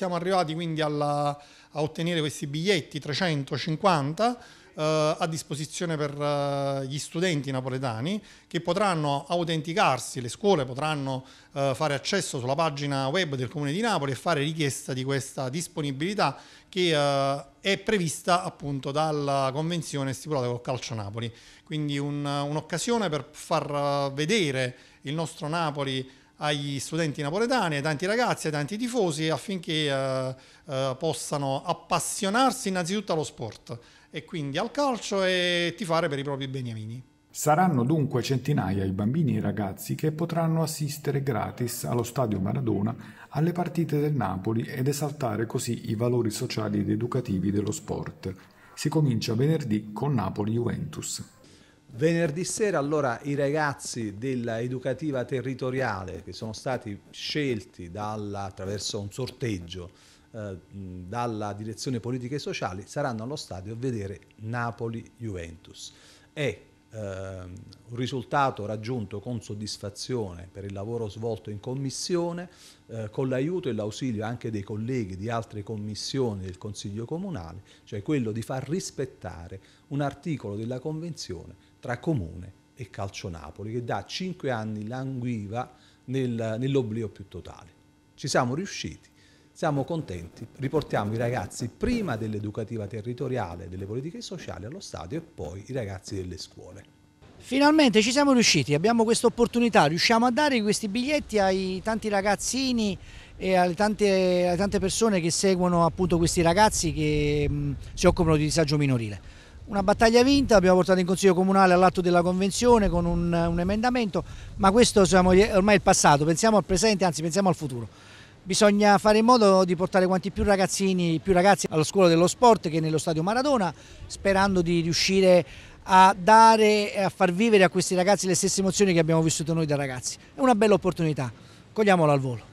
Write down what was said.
Siamo arrivati quindi alla, a ottenere questi biglietti 350 eh, a disposizione per eh, gli studenti napoletani che potranno autenticarsi, le scuole potranno eh, fare accesso sulla pagina web del Comune di Napoli e fare richiesta di questa disponibilità che eh, è prevista appunto dalla convenzione stipulata col Calcio Napoli. Quindi un'occasione un per far eh, vedere il nostro Napoli agli studenti napoletani, ai tanti ragazzi, ai tanti tifosi affinché eh, eh, possano appassionarsi innanzitutto allo sport e quindi al calcio e tifare per i propri beniamini. Saranno dunque centinaia i bambini e i ragazzi che potranno assistere gratis allo stadio Maradona alle partite del Napoli ed esaltare così i valori sociali ed educativi dello sport. Si comincia venerdì con Napoli-Juventus. Venerdì sera allora i ragazzi dell'educativa territoriale che sono stati scelti dalla, attraverso un sorteggio eh, dalla direzione politica e sociali saranno allo stadio a vedere Napoli-Juventus. È Ehm, un risultato raggiunto con soddisfazione per il lavoro svolto in commissione, eh, con l'aiuto e l'ausilio anche dei colleghi di altre commissioni del Consiglio Comunale, cioè quello di far rispettare un articolo della Convenzione tra Comune e Calcio Napoli, che da cinque anni languiva nel, nell'oblio più totale. Ci siamo riusciti siamo contenti, riportiamo i ragazzi prima dell'educativa territoriale, delle politiche sociali allo stadio e poi i ragazzi delle scuole. Finalmente ci siamo riusciti, abbiamo questa opportunità, riusciamo a dare questi biglietti ai tanti ragazzini e alle tante, alle tante persone che seguono appunto questi ragazzi che mh, si occupano di disagio minorile. Una battaglia vinta, abbiamo portato in Consiglio Comunale all'atto della Convenzione con un, un emendamento, ma questo siamo, ormai il passato, pensiamo al presente, anzi pensiamo al futuro. Bisogna fare in modo di portare quanti più ragazzini, più ragazzi alla scuola dello sport che nello stadio Maradona, sperando di riuscire a dare e a far vivere a questi ragazzi le stesse emozioni che abbiamo vissuto noi da ragazzi. È una bella opportunità, cogliamola al volo.